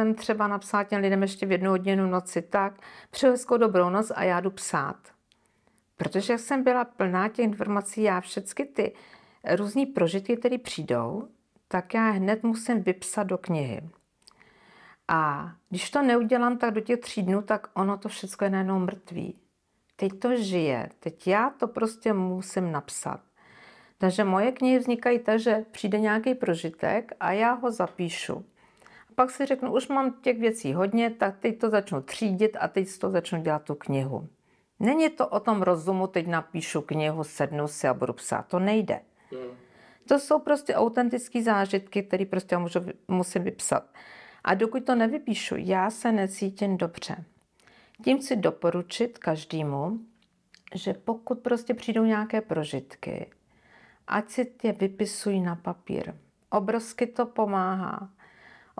jsem třeba napsala těm lidem ještě v jednu hodinu noci tak, přeju dobrou noc a já jdu psát. Protože jak jsem byla plná těch informací, já všechny ty různé prožitky, které přijdou, tak já hned musím vypsat do knihy. A když to neudělám tak do těch tří dnů, tak ono to všechno je najednou mrtvý. Teď to žije, teď já to prostě musím napsat. Takže moje knihy vznikají tak, že přijde nějaký prožitek a já ho zapíšu pak si řeknu, už mám těch věcí hodně, tak teď to začnu třídit a teď z toho začnu dělat tu knihu. Není to o tom rozumu, teď napíšu knihu, sednu si a budu psát. To nejde. Hmm. To jsou prostě autentické zážitky, které prostě můžu, musím vypsat. A dokud to nevypíšu, já se necítím dobře. Tím chci doporučit každému, že pokud prostě přijdou nějaké prožitky, ať si tě vypisují na papír. Obrovsky to pomáhá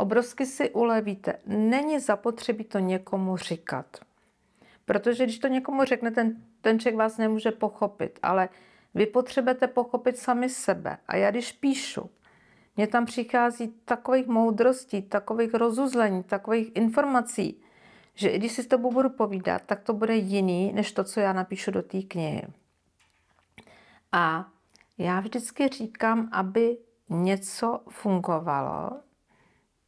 obrovsky si ulevíte. Není zapotřebí to někomu říkat. Protože když to někomu řekne, ten, ten člověk vás nemůže pochopit, ale vy potřebujete pochopit sami sebe. A já když píšu, mně tam přichází takových moudrostí, takových rozuzlení, takových informací, že i když si s tebou budu povídat, tak to bude jiný, než to, co já napíšu do té knihy. A já vždycky říkám, aby něco fungovalo,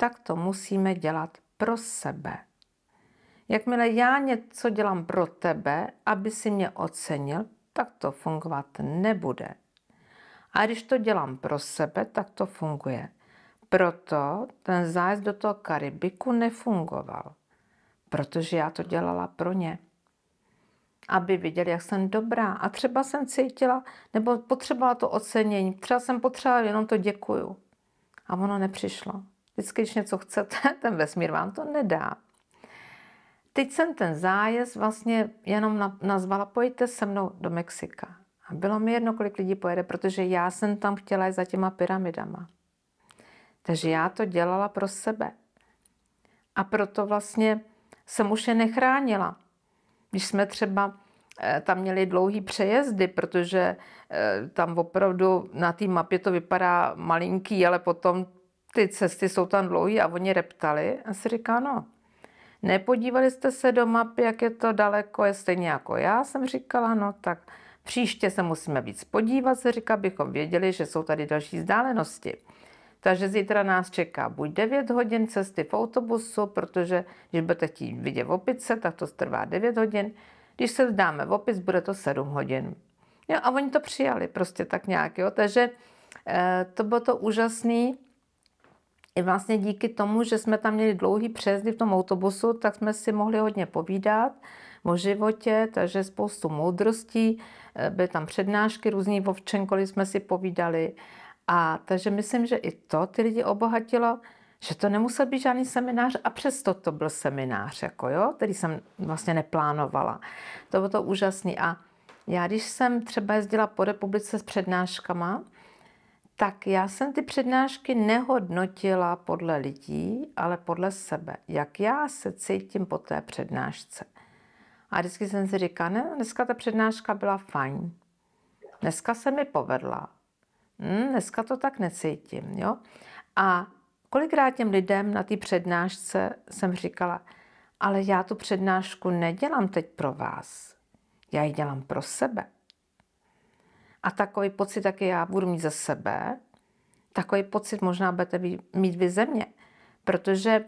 tak to musíme dělat pro sebe. Jakmile já něco dělám pro tebe, aby si mě ocenil, tak to fungovat nebude. A když to dělám pro sebe, tak to funguje. Proto ten zájezd do toho Karibiku nefungoval, protože já to dělala pro ně. Aby viděli, jak jsem dobrá. A třeba jsem cítila, nebo potřebovala to ocenění, třeba jsem potřebovala jenom to děkuju. A ono nepřišlo. Vždycky, když něco chcete, ten vesmír vám to nedá. Teď jsem ten zájezd vlastně jenom nazvala, pojďte se mnou do Mexika. A bylo mi jedno, kolik lidí pojede, protože já jsem tam chtěla jít za těma pyramidama. Takže já to dělala pro sebe. A proto vlastně jsem už je nechránila. Když jsme třeba eh, tam měli dlouhý přejezdy, protože eh, tam opravdu na té mapě to vypadá malinký, ale potom ty cesty jsou tam dlouhé a oni reptali. A si říká, no, nepodívali jste se do mapy, jak je to daleko, je stejně jako já, jsem říkala, no tak příště se musíme víc podívat, se říká, bychom věděli, že jsou tady další vzdálenosti. Takže zítra nás čeká buď 9 hodin cesty v autobusu, protože když budete chtít vidět v opice, tak to trvá 9 hodin. Když se dáme v opis, bude to 7 hodin. Jo, a oni to přijali prostě tak nějak, jo. Takže e, to bylo to úžasné i vlastně díky tomu, že jsme tam měli dlouhý přejezdy v tom autobusu, tak jsme si mohli hodně povídat o životě, takže spoustu moudrostí, eh, byly tam přednášky různý, o čemkoliv jsme si povídali. A takže myslím, že i to ty lidi obohatilo, že to nemusel být žádný seminář a přesto to byl seminář, jako jo, který jsem vlastně neplánovala. To bylo to úžasný. A já když jsem třeba jezdila po republice s přednáškama, tak já jsem ty přednášky nehodnotila podle lidí, ale podle sebe. Jak já se cítím po té přednášce. A vždycky jsem si říkala, ne, dneska ta přednáška byla fajn. Dneska se mi povedla. Hmm, dneska to tak necítím. Jo? A kolikrát těm lidem na té přednášce jsem říkala, ale já tu přednášku nedělám teď pro vás. Já ji dělám pro sebe. A takový pocit taky já budu mít za sebe, takový pocit možná budete mít vy ze mě. Protože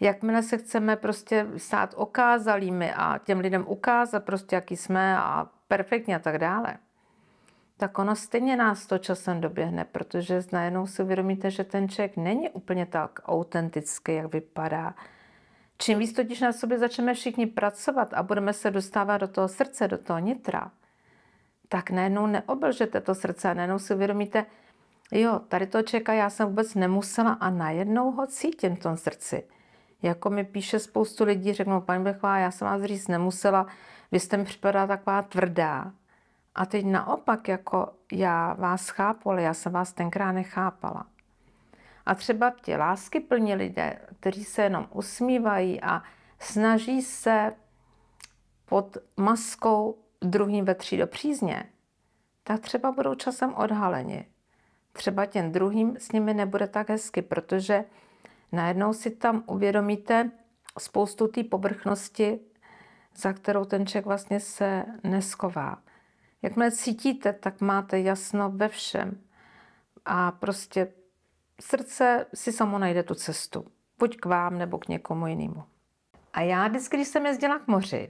jakmile se chceme prostě stát okázalými a těm lidem ukázat prostě, jaký jsme a perfektně a tak dále, tak ono stejně nás to časem doběhne, protože najednou si uvědomíte, že ten člověk není úplně tak autentický, jak vypadá. Čím víc totiž na sobě začneme všichni pracovat a budeme se dostávat do toho srdce, do toho nitra, tak najednou neobelžete to srdce a najednou si uvědomíte, jo, tady to čeká, já jsem vůbec nemusela a najednou ho cítím v tom srdci. Jako mi píše spoustu lidí, řeknou, paní Bechová, já jsem vás říct nemusela, vy jste mi připadala taková tvrdá. A teď naopak, jako já vás chápu, ale já jsem vás tenkrát nechápala. A třeba ti lásky plní lidé, kteří se jenom usmívají a snaží se pod maskou druhým ve tří do přízně, tak třeba budou časem odhaleni. Třeba těm druhým s nimi nebude tak hezky, protože najednou si tam uvědomíte spoustu té povrchnosti, za kterou ten člověk vlastně se nesková. Jakmile cítíte, tak máte jasno ve všem. A prostě srdce si samo najde tu cestu. Buď k vám, nebo k někomu jinému. A já vždycky, když jsem jezdila k moři,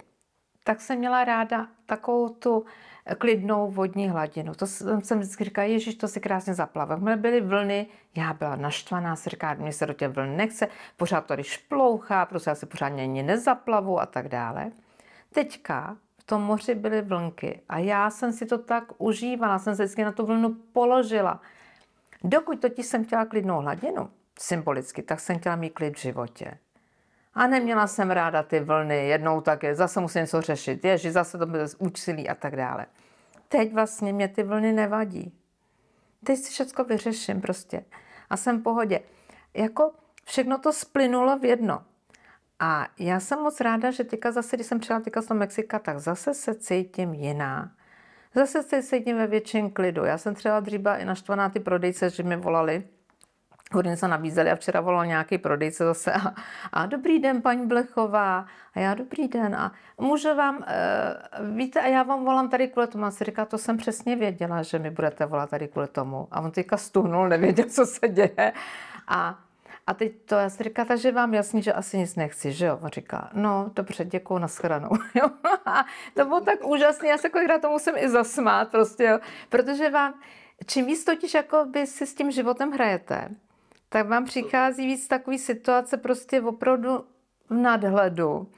tak jsem měla ráda takovou tu eh, klidnou vodní hladinu. To jsem, jsem vždycky říkala, ježiš, to si krásně zaplavil. Mně byly vlny, já byla naštvaná, se říká, mě se do těch vln nechce, pořád tady šplouchá, prostě já se pořád ani nezaplavu a tak dále. Teďka v tom moři byly vlnky a já jsem si to tak užívala, jsem se vždycky na tu vlnu položila. Dokud totiž jsem chtěla klidnou hladinu, symbolicky, tak jsem chtěla mít klid v životě a neměla jsem ráda ty vlny, jednou také, zase musím něco řešit, ježi, zase to bude účilí a tak dále. Teď vlastně mě ty vlny nevadí. Teď si všechno vyřeším prostě a jsem v pohodě. Jako všechno to splynulo v jedno. A já jsem moc ráda, že teďka zase, když jsem přijela teďka z toho Mexika, tak zase se cítím jiná. Zase se cítím ve větším klidu. Já jsem třeba dříve i naštvaná ty prodejce, že mi volali, Hodně se nabízeli a včera volal nějaký prodejce zase a, a dobrý den, paní Blechová, a já dobrý den a může vám, e, víte, a já vám volám tady kvůli tomu. A si říká, to jsem přesně věděla, že mi budete volat tady kvůli tomu. A on teďka stuhnul, nevěděl, co se děje. A a teď to, já si říká, takže vám jasně, že asi nic nechci, že jo? On říká, no dobře, děkuju, naschranou. to bylo tak úžasné, já se kolikrát to musím i zasmát prostě, jo? protože vám, čím víc totiž jako by si s tím životem hrajete, tak vám přichází víc takový situace prostě opravdu v nadhledu.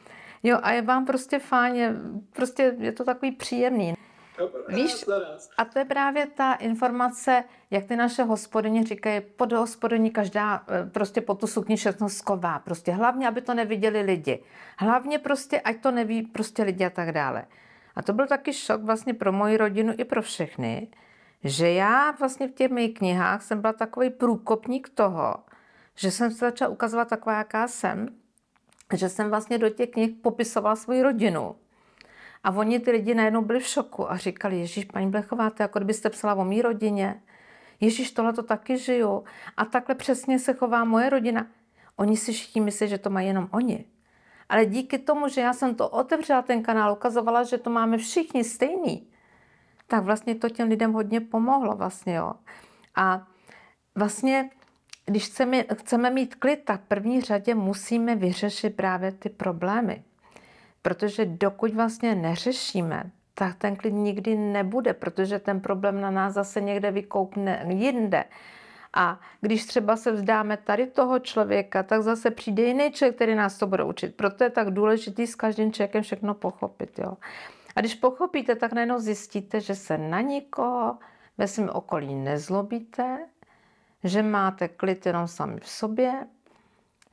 Jo, a je vám prostě fajn, prostě je to takový příjemný. Víš, a to je právě ta informace, jak ty naše hospodyně říkají, pod hospodyní každá eh, prostě pod tu sukni všechno sková. Prostě hlavně, aby to neviděli lidi. Hlavně prostě, ať to neví prostě lidi a tak dále. A to byl taky šok vlastně pro moji rodinu i pro všechny, že já vlastně v těch mých knihách jsem byla takový průkopník toho, že jsem se začala ukazovat taková, jaká jsem, že jsem vlastně do těch knih popisovala svoji rodinu. A oni ty lidi najednou byli v šoku a říkali, Ježíš, paní Blechová, to jako kdybyste psala o mý rodině. Ježíš, tohle to taky žiju. A takhle přesně se chová moje rodina. Oni si všichni myslí, že to mají jenom oni. Ale díky tomu, že já jsem to otevřela ten kanál, ukazovala, že to máme všichni stejný, tak vlastně to těm lidem hodně pomohlo vlastně, jo. A vlastně, když chceme, chceme mít klid, tak v první řadě musíme vyřešit právě ty problémy. Protože dokud vlastně neřešíme, tak ten klid nikdy nebude, protože ten problém na nás zase někde vykoukne jinde. A když třeba se vzdáme tady toho člověka, tak zase přijde jiný člověk, který nás to bude učit. Proto je tak důležitý s každým člověkem všechno pochopit. Jo. A když pochopíte, tak najednou zjistíte, že se na nikoho ve svém okolí nezlobíte, že máte klid jenom sami v sobě,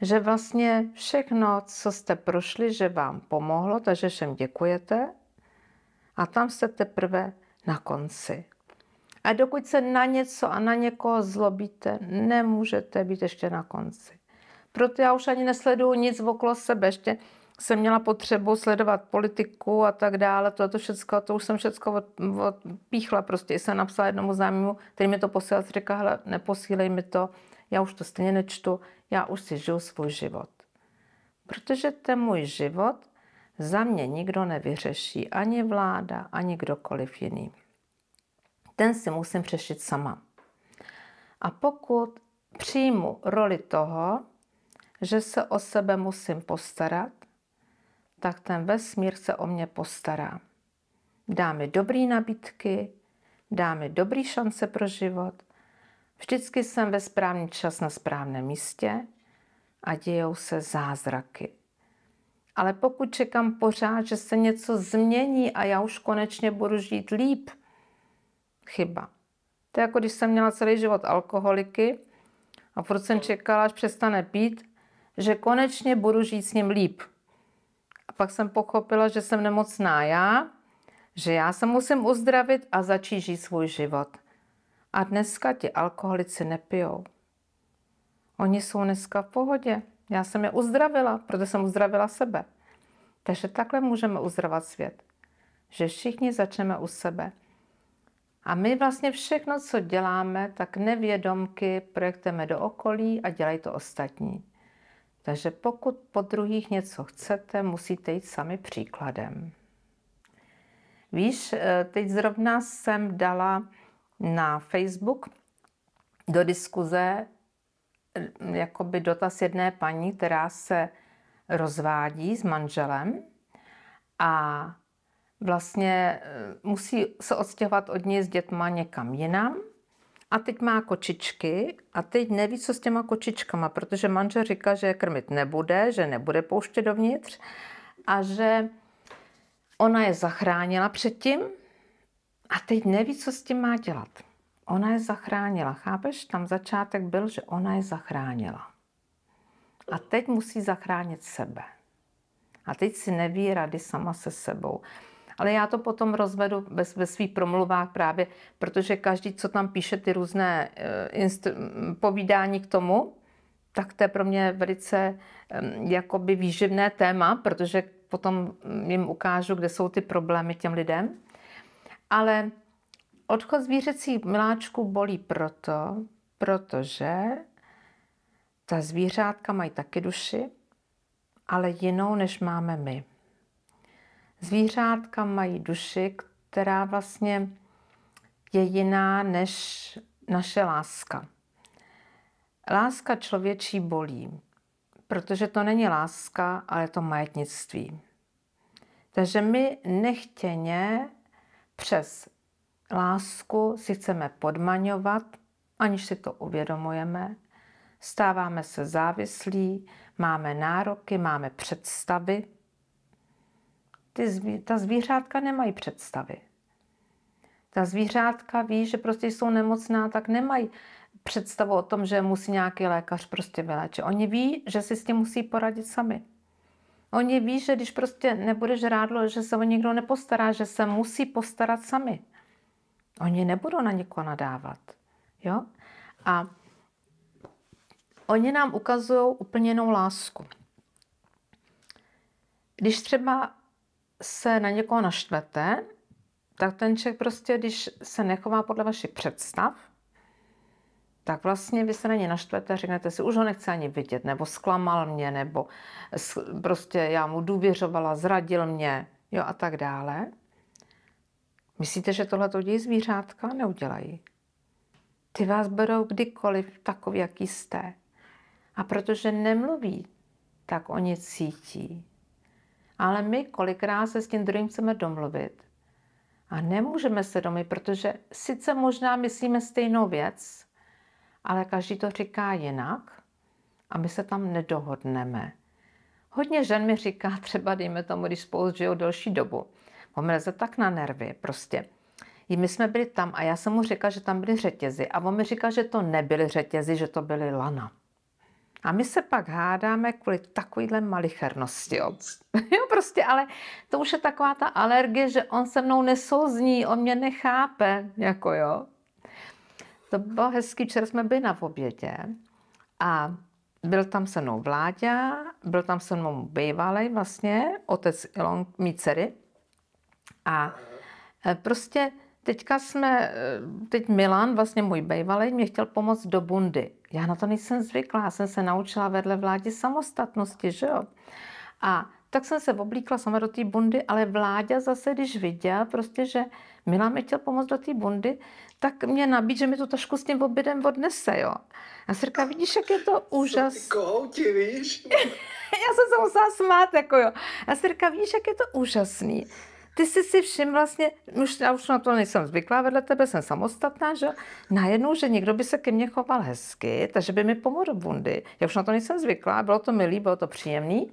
že vlastně všechno, co jste prošli, že vám pomohlo, takže všem děkujete. A tam jste teprve na konci. A dokud se na něco a na někoho zlobíte, nemůžete být ještě na konci. Proto já už ani nesleduju nic okolo sebe. Ještě jsem měla potřebu sledovat politiku a tak dále, to, to všechno, to už jsem všechno od, odpíchla, prostě jsem napsala jednomu známému, který mi to posílal, říká, hele, neposílej mi to, já už to stejně nečtu, já už si žiju svůj život. Protože ten můj život za mě nikdo nevyřeší, ani vláda, ani kdokoliv jiný. Ten si musím řešit sama. A pokud přijmu roli toho, že se o sebe musím postarat, tak ten vesmír se o mě postará. Dá mi dobrý nabídky, dá mi dobrý šance pro život, vždycky jsem ve správný čas na správném místě a dějou se zázraky. Ale pokud čekám pořád, že se něco změní a já už konečně budu žít líp, chyba. To je jako když jsem měla celý život alkoholiky a furt jsem čekala, až přestane pít, že konečně budu žít s ním líp pak jsem pochopila, že jsem nemocná já, že já se musím uzdravit a začít žít svůj život. A dneska ti alkoholici nepijou. Oni jsou dneska v pohodě. Já jsem je uzdravila, protože jsem uzdravila sebe. Takže takhle můžeme uzdravat svět. Že všichni začneme u sebe. A my vlastně všechno, co děláme, tak nevědomky projektujeme do okolí a dělají to ostatní. Takže pokud po druhých něco chcete, musíte jít sami příkladem. Víš, eh, teď zrovna jsem dala na Facebook do diskuze eh, jakoby dotaz jedné paní, která se rozvádí s manželem a vlastně eh, musí se odstěhovat od něj s dětma někam jinam a teď má kočičky a teď neví, co s těma kočičkama, protože manžel říká, že je krmit nebude, že nebude pouštět dovnitř a že ona je zachránila předtím a teď neví, co s tím má dělat. Ona je zachránila, chápeš? Tam začátek byl, že ona je zachránila. A teď musí zachránit sebe. A teď si neví rady sama se sebou ale já to potom rozvedu ve, ve svých promluvách právě, protože každý, co tam píše ty různé eh, instru, povídání k tomu, tak to je pro mě velice jakoby výživné téma, protože potom mm, jim ukážu, kde jsou ty problémy těm lidem. Ale odchod zvířecích miláčků bolí proto, protože ta zvířátka mají taky duši, ale jinou, než máme my. Zvířátka mají duši, která vlastně je jiná než naše láska. Láska člověčí bolí, protože to není láska, ale je to majetnictví. Takže my nechtěně přes lásku si chceme podmaňovat, aniž si to uvědomujeme. Stáváme se závislí, máme nároky, máme představy, ty ta zvířátka nemají představy. Ta zvířátka ví, že prostě jsou nemocná, tak nemají představu o tom, že musí nějaký lékař prostě vyléčit. Oni ví, že si s tím musí poradit sami. Oni ví, že když prostě nebudeš žrádlo, že se o nikdo nepostará, že se musí postarat sami. Oni nebudou na někoho nadávat. Jo? A oni nám ukazují úplně jinou lásku. Když třeba se na někoho naštvete, tak ten člověk prostě, když se nechová podle vašich představ, tak vlastně vy se na ně naštvete, řeknete si, už ho nechci ani vidět, nebo zklamal mě, nebo prostě já mu důvěřovala, zradil mě, jo a tak dále. Myslíte, že tohle to dějí zvířátka? Neudělají. Ty vás berou kdykoliv takový, jaký jste. A protože nemluví, tak oni cítí. Ale my kolikrát se s tím druhým chceme domluvit a nemůžeme se domluvit, protože sice možná myslíme stejnou věc, ale každý to říká jinak a my se tam nedohodneme. Hodně žen mi říká, třeba dejme tomu, když spolu žijou delší dobu, on se tak na nervy prostě. I my jsme byli tam a já jsem mu říkal, že tam byly řetězy a on mi říkal, že to nebyly řetězy, že to byly lana. A my se pak hádáme kvůli takovýhle malichernosti. Jo. jo, prostě, ale to už je taková ta alergie, že on se mnou nesouzní, on mě nechápe, jako jo. To bylo hezký, včera jsme byli na obědě a byl tam se mnou Vláďa, byl tam se mnou bývalý vlastně, otec Ilon, mý dcery. A e, prostě teďka jsme, e, teď Milan, vlastně můj bývalý, mě chtěl pomoct do bundy. Já na to nejsem zvyklá, já jsem se naučila vedle vládě samostatnosti, že jo? A tak jsem se oblíkla sama do té bundy, ale vláďa zase, když viděl prostě, že Milan mi chtěl pomoct do té bundy, tak mě nabít, že mi tu tašku s tím obědem odnese, jo. A si říká, vidíš, jak je to úžas. Ty kohouti, víš? já jsem se musela smát, jako jo. A si říká, vidíš, jak je to úžasný ty jsi si všim vlastně, už, já už na to nejsem zvyklá, vedle tebe jsem samostatná, že najednou, že někdo by se ke mně choval hezky, takže by mi pomohl do bundy. Já už na to nejsem zvyklá, bylo to milý, bylo to příjemný.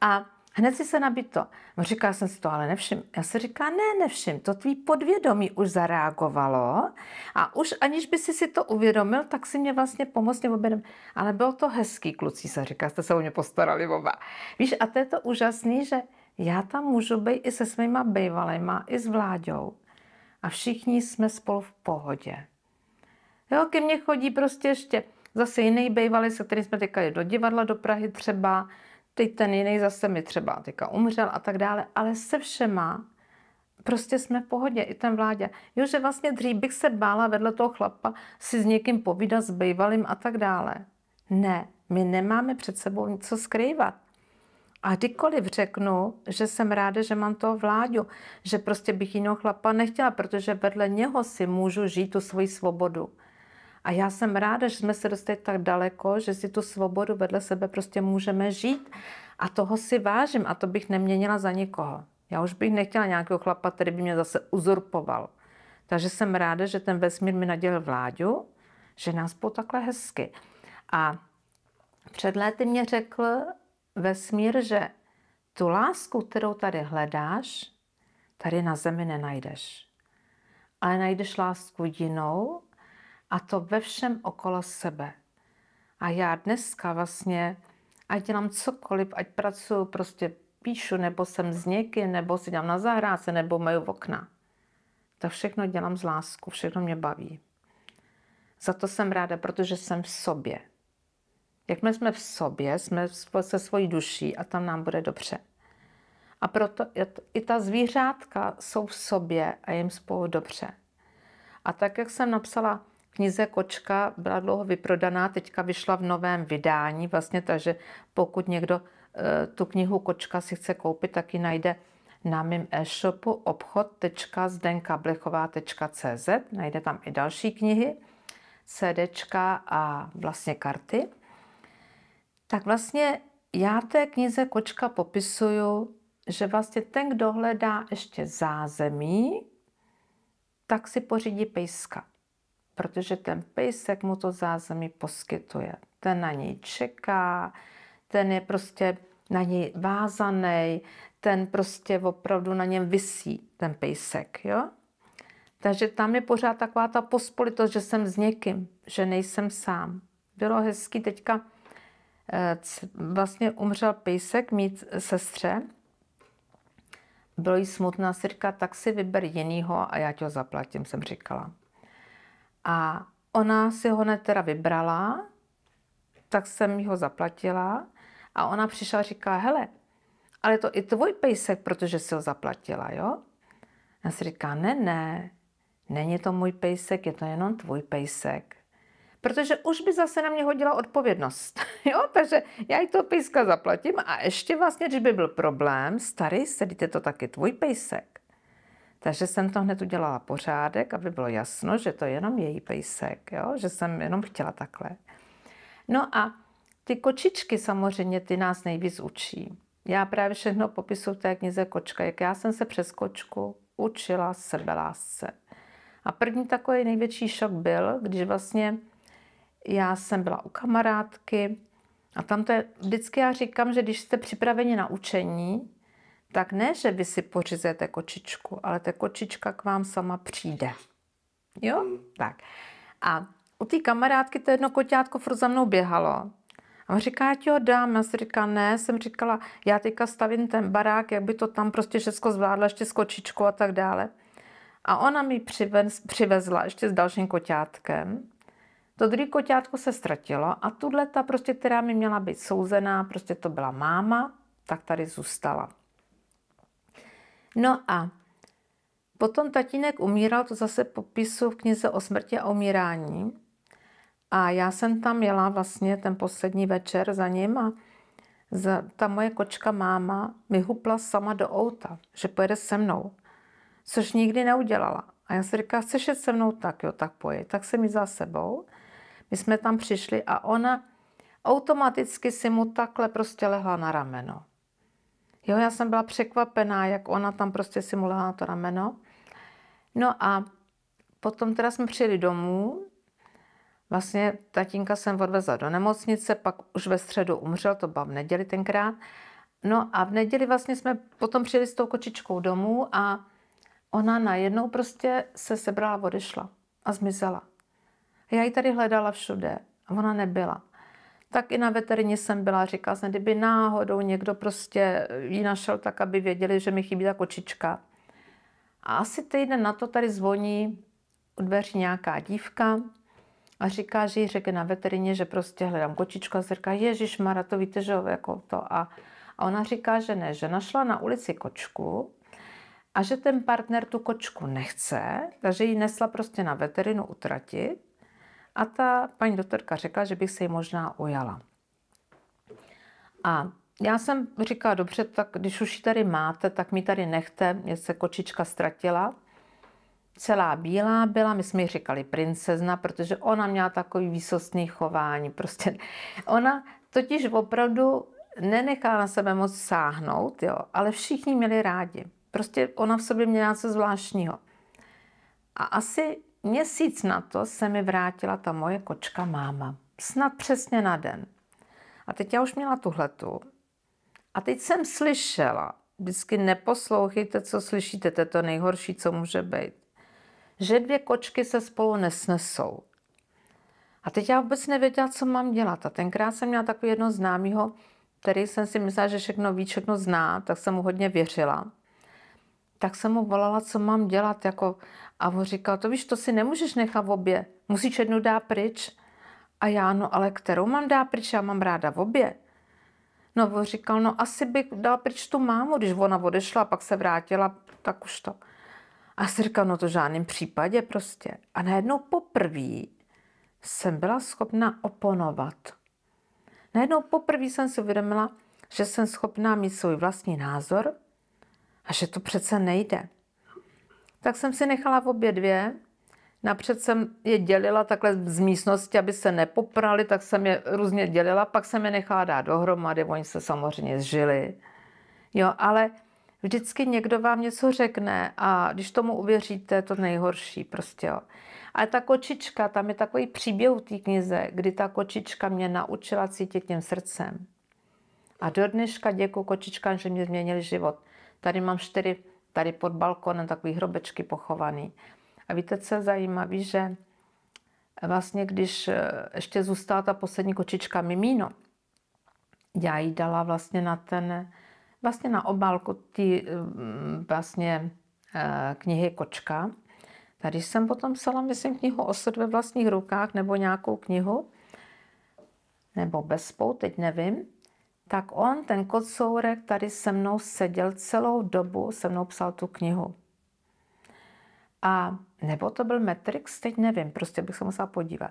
A Hned si se nabito. No, říká jsem si to, ale nevšim. Já se říká, ne, nevšim, to tvý podvědomí už zareagovalo a už aniž by si si to uvědomil, tak si mě vlastně pomocně objedem. Ale bylo to hezký, kluci se říká, jste se o mě postarali oba. Víš, a to je to úžasný, že já tam můžu být i se svýma bývalejma, i s vláďou. A všichni jsme spolu v pohodě. Jo, ke mně chodí prostě ještě zase jiný bývalý, se kterým jsme teďka do divadla do Prahy třeba, teď ten jiný zase mi třeba teďka umřel a tak dále, ale se všema prostě jsme v pohodě, i ten vládě. Jo, že vlastně dřív bych se bála vedle toho chlapa si s někým povídat s bývalým a tak dále. Ne, my nemáme před sebou nic skrývat. A kdykoliv řeknu, že jsem ráda, že mám toho vládu, že prostě bych jiného chlapa nechtěla, protože vedle něho si můžu žít tu svoji svobodu. A já jsem ráda, že jsme se dostali tak daleko, že si tu svobodu vedle sebe prostě můžeme žít. A toho si vážím a to bych neměnila za nikoho. Já už bych nechtěla nějakého chlapa, který by mě zase uzurpoval. Takže jsem ráda, že ten vesmír mi nadělil vládu, že nás bylo takhle hezky. A před léty mě řekl, vesmír, že tu lásku, kterou tady hledáš, tady na zemi nenajdeš. Ale najdeš lásku jinou a to ve všem okolo sebe. A já dneska vlastně, ať dělám cokoliv, ať pracuju, prostě píšu, nebo jsem s někým, nebo si dělám na zahrádce, nebo mají okna. To všechno dělám z lásku, všechno mě baví. Za to jsem ráda, protože jsem v sobě. Jakmile jsme v sobě, jsme se svojí duší a tam nám bude dobře. A proto i ta zvířátka jsou v sobě a jim spolu dobře. A tak, jak jsem napsala knize Kočka, byla dlouho vyprodaná, teďka vyšla v novém vydání, vlastně takže pokud někdo e, tu knihu Kočka si chce koupit, tak ji najde na mém e-shopu obchod.zdenkablechová.cz. Najde tam i další knihy, CDčka a vlastně karty tak vlastně já v té knize Kočka popisuju, že vlastně ten, kdo hledá ještě zázemí, tak si pořídí pejska, protože ten pejsek mu to zázemí poskytuje. Ten na něj čeká, ten je prostě na něj vázaný, ten prostě opravdu na něm visí, ten pejsek, jo? Takže tam je pořád taková ta pospolitost, že jsem s někým, že nejsem sám. Bylo hezký teďka Eh, vlastně umřel pejsek mít sestře. Bylo jí smutná si říká, tak si vyber jinýho a já ti ho zaplatím, jsem říkala. A ona si ho hned teda vybrala, tak jsem ho zaplatila a ona přišla a říkala, hele, ale to i tvůj pejsek, protože si ho zaplatila, jo? Já si říká, ne, ne, není to můj pejsek, je to jenom tvůj pejsek protože už by zase na mě hodila odpovědnost. jo? Takže já i to pejska zaplatím a ještě vlastně, když by byl problém, starý, sedíte to taky tvůj pejsek. Takže jsem to hned udělala pořádek, aby bylo jasno, že to je jenom její pejsek, jo? že jsem jenom chtěla takhle. No a ty kočičky samozřejmě, ty nás nejvíc učí. Já právě všechno popisu v té knize Kočka, jak já jsem se přes kočku učila sebelásce. A první takový největší šok byl, když vlastně já jsem byla u kamarádky a tam to je, vždycky já říkám, že když jste připraveni na učení, tak ne, že vy si pořizete kočičku, ale ta kočička k vám sama přijde. Jo? Mm. Tak. A u té kamarádky to jedno koťátko furt za mnou běhalo. A on říká, já ti ho dám. Já si říká, ne, jsem říkala, já teďka stavím ten barák, jak by to tam prostě všechno zvládla, ještě s kočičkou a tak dále. A ona mi přivezla ještě s dalším koťátkem. To druhé koťátko se ztratilo a tuhle ta prostě, která mi měla být souzená, prostě to byla máma, tak tady zůstala. No a potom tatínek umíral, to zase popisu v knize o smrti a umírání. A já jsem tam jela vlastně ten poslední večer za ním a za, ta moje kočka máma mi hupla sama do auta, že pojede se mnou, což nikdy neudělala. A já si říkala, chceš jet se mnou? Tak jo, tak pojď. Tak jsem mi za sebou. My jsme tam přišli a ona automaticky si mu takhle prostě lehla na rameno. Jo, já jsem byla překvapená, jak ona tam prostě si mu lehla na to rameno. No a potom teda jsme přijeli domů, vlastně tatínka jsem odvezla do nemocnice, pak už ve středu umřel, to byla v neděli tenkrát. No a v neděli vlastně jsme potom přijeli s tou kočičkou domů a ona najednou prostě se sebrala, odešla a zmizela já ji tady hledala všude a ona nebyla. Tak i na veterině jsem byla, říkala jsem, kdyby náhodou někdo prostě ji našel tak, aby věděli, že mi chybí ta kočička. A asi týden na to tady zvoní u dveří nějaká dívka a říká, že jí řekne na veterině, že prostě hledám kočičku a říká, Ježíš Mara, to víte, že jako to. A, a ona říká, že ne, že našla na ulici kočku a že ten partner tu kočku nechce, takže ji nesla prostě na veterinu utratit a ta paní doktorka řekla, že bych se jí možná ujala. A já jsem říkala, dobře, tak když už ji tady máte, tak mi tady nechte, mě se kočička ztratila. Celá bílá byla, my jsme ji říkali princezna, protože ona měla takový výsostný chování. Prostě ona totiž opravdu nenechala na sebe moc sáhnout, jo, ale všichni měli rádi. Prostě ona v sobě měla něco zvláštního. A asi Měsíc na to se mi vrátila ta moje kočka máma. Snad přesně na den. A teď já už měla tuhletu. A teď jsem slyšela, vždycky neposlouchejte, co slyšíte, to je to nejhorší, co může být, že dvě kočky se spolu nesnesou. A teď já vůbec nevěděla, co mám dělat. A tenkrát jsem měla takový jedno známýho, který jsem si myslela, že všechno ví, všechno zná, tak jsem mu hodně věřila. Tak jsem mu volala, co mám dělat, jako, a on říkal, to víš, to si nemůžeš nechat v obě, musíš jednu dát pryč. A já, no ale kterou mám dát pryč, já mám ráda v obě. No on říkal, no asi bych dal pryč tu mámu, když ona odešla, pak se vrátila, tak už to. A si říkal, no to v žádném případě prostě. A najednou poprvé jsem byla schopna oponovat. Najednou poprvé jsem si uvědomila, že jsem schopná mít svůj vlastní názor a že to přece nejde tak jsem si nechala v obě dvě. Napřed jsem je dělila takhle z místnosti, aby se nepoprali, tak jsem je různě dělila, pak jsem je nechala dát dohromady, oni se samozřejmě zžili. Jo, ale vždycky někdo vám něco řekne a když tomu uvěříte, je to nejhorší prostě. Jo. Ale ta kočička, tam je takový příběh v té knize, kdy ta kočička mě naučila cítit tím srdcem. A do dneška děkuji kočičkám, že mě změnili život. Tady mám čtyři tady pod balkonem takový hrobečky pochovaný. A víte, co je zajímavé, že vlastně, když eh, ještě zůstala ta poslední kočička Mimíno, já ji dala vlastně na ten, vlastně na obálku ty mm, vlastně eh, knihy Kočka. Tady jsem potom psala, myslím, knihu Osud ve vlastních rukách nebo nějakou knihu, nebo bez spou, teď nevím tak on, ten kocourek, tady se mnou seděl celou dobu, se mnou psal tu knihu. A nebo to byl Matrix, teď nevím, prostě bych se musela podívat.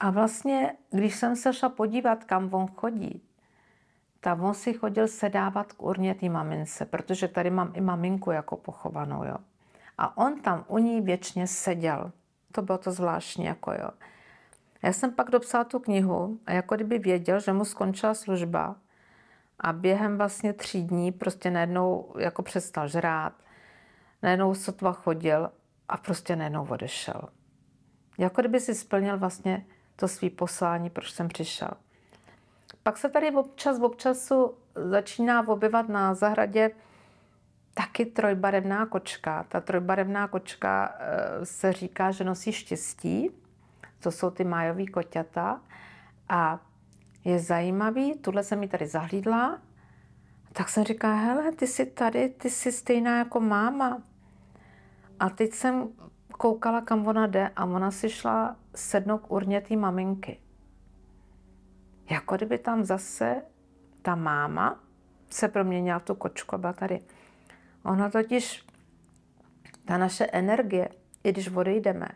A vlastně, když jsem se šla podívat, kam on chodí, tak on si chodil sedávat k urně té mamince, protože tady mám i maminku jako pochovanou, jo. A on tam u ní věčně seděl. To bylo to zvláštní, jako jo. Já jsem pak dopsala tu knihu a jako kdyby věděl, že mu skončila služba a během vlastně tří dní prostě najednou jako přestal žrát, najednou sotva chodil a prostě najednou odešel. Jako kdyby si splnil vlastně to svý poslání, proč jsem přišel. Pak se tady občas v občasu začíná objevat na zahradě taky trojbarevná kočka. Ta trojbarevná kočka eh, se říká, že nosí štěstí, co jsou ty májový koťata. A je zajímavý, tuhle jsem mi tady zahlídla, tak jsem říkala, hele, ty jsi tady, ty jsi stejná jako máma. A teď jsem koukala, kam ona jde a ona si šla sednout k urně té maminky. Jako kdyby tam zase ta máma se proměnila v tu kočku byla tady. Ona totiž, ta naše energie, i když odejdeme,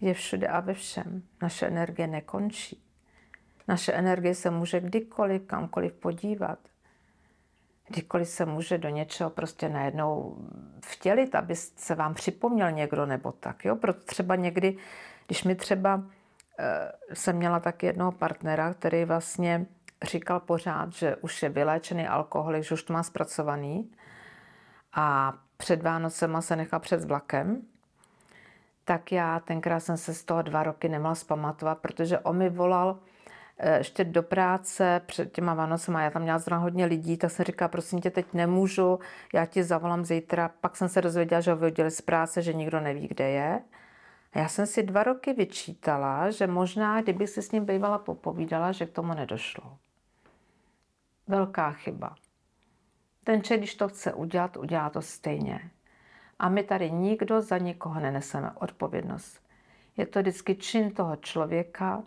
je všude a ve všem. Naše energie nekončí. Naše energie se může kdykoliv, kamkoliv podívat. Kdykoliv se může do něčeho prostě najednou vtělit, aby se vám připomněl někdo nebo tak. Jo? Proto třeba někdy, když mi třeba e, jsem měla tak jednoho partnera, který vlastně říkal pořád, že už je vyléčený alkoholik, že už to má zpracovaný a před Vánocema se nechal před vlakem tak já tenkrát jsem se z toho dva roky nemohla zpamatovat, protože on mi volal eh, ještě do práce před těma Vánocema, já tam měla zrovna hodně lidí, tak jsem říkala, prosím tě, teď nemůžu, já ti zavolám zítra. Pak jsem se dozvěděla, že ho vyhodili z práce, že nikdo neví, kde je. A já jsem si dva roky vyčítala, že možná, kdyby si s ním bývala popovídala, že k tomu nedošlo. Velká chyba. Ten člověk, když to chce udělat, udělá to stejně a my tady nikdo za nikoho neneseme odpovědnost. Je to vždycky čin toho člověka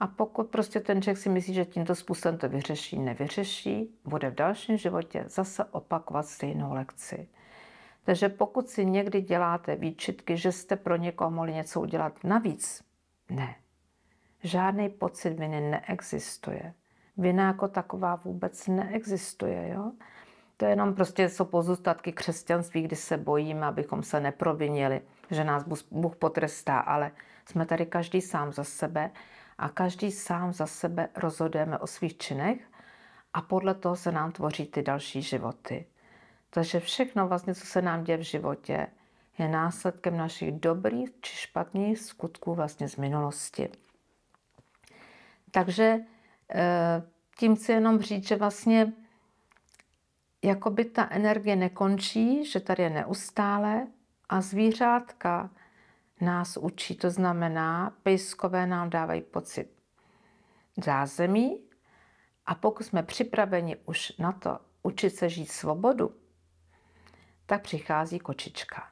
a pokud prostě ten člověk si myslí, že tímto způsobem to vyřeší, nevyřeší, bude v dalším životě zase opakovat stejnou lekci. Takže pokud si někdy děláte výčitky, že jste pro někoho mohli něco udělat navíc, ne. Žádný pocit viny neexistuje. Vina jako taková vůbec neexistuje. Jo? To je jenom prostě jsou pozůstatky křesťanství, kdy se bojíme, abychom se neprovinili, že nás Bůh potrestá, ale jsme tady každý sám za sebe a každý sám za sebe rozhodujeme o svých činech a podle toho se nám tvoří ty další životy. Takže všechno vlastně, co se nám děje v životě, je následkem našich dobrých či špatných skutků vlastně z minulosti. Takže eh, tím chci jenom říct, že vlastně jako by ta energie nekončí, že tady je neustále a zvířátka nás učí, to znamená, pejskové nám dávají pocit zázemí a pokud jsme připraveni už na to učit se žít svobodu, tak přichází kočička.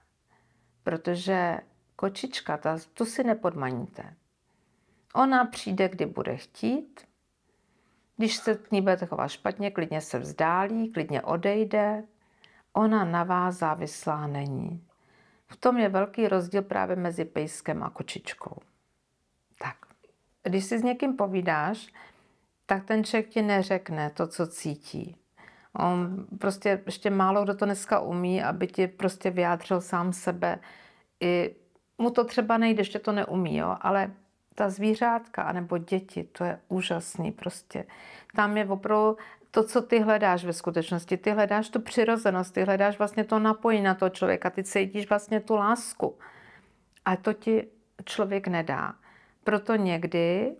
Protože kočička, ta, tu si nepodmaníte. Ona přijde, kdy bude chtít, když se k ní budete chovat špatně, klidně se vzdálí, klidně odejde. Ona na vás závislá není. V tom je velký rozdíl právě mezi pejskem a kočičkou. Tak. Když si s někým povídáš, tak ten člověk ti neřekne to, co cítí. On prostě ještě málo kdo to dneska umí, aby ti prostě vyjádřil sám sebe. I mu to třeba nejde, ještě to neumí, jo? ale ta zvířátka anebo děti, to je úžasný prostě. Tam je opravdu to, co ty hledáš ve skutečnosti. Ty hledáš tu přirozenost, ty hledáš vlastně to napojení na toho člověka, ty cítíš vlastně tu lásku. A to ti člověk nedá. Proto někdy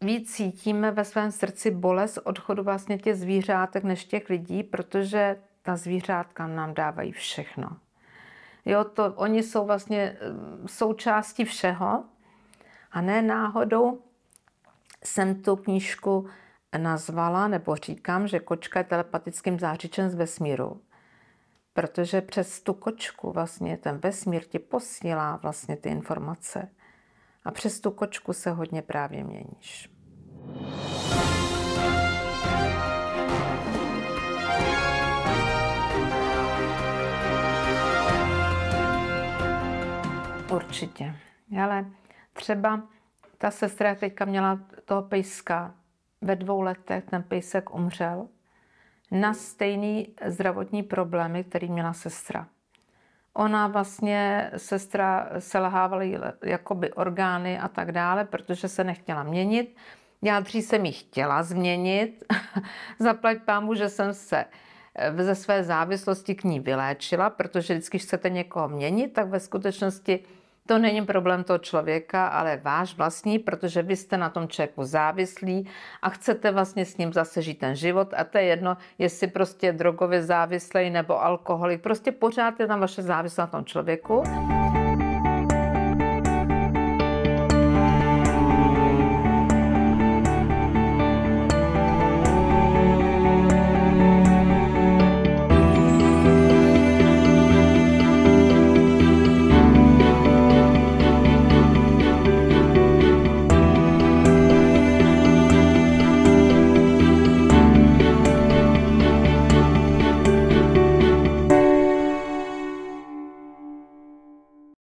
víc cítíme ve svém srdci bolest odchodu vlastně těch zvířátek než těch lidí, protože ta zvířátka nám dávají všechno. Jo, to, oni jsou vlastně eh, součástí všeho, a ne náhodou jsem tu knížku nazvala, nebo říkám, že kočka je telepatickým zářičem z vesmíru. Protože přes tu kočku vlastně ten vesmír ti posílá vlastně ty informace. A přes tu kočku se hodně právě měníš. Určitě. Ale třeba ta sestra teďka měla toho pejska, ve dvou letech ten pejsek umřel na stejný zdravotní problémy, který měla sestra. Ona vlastně, sestra selhávala jakoby orgány a tak dále, protože se nechtěla měnit. Já dřív jsem ji chtěla změnit. Zaplať pámu, že jsem se eh, ze své závislosti k ní vyléčila, protože vždycky, když chcete někoho měnit, tak ve skutečnosti to není problém toho člověka, ale váš vlastní, protože vy jste na tom člověku závislí a chcete vlastně s ním zase žít ten život a to je jedno, jestli prostě drogově závislý nebo alkoholik, prostě pořád je tam vaše závislost na tom člověku.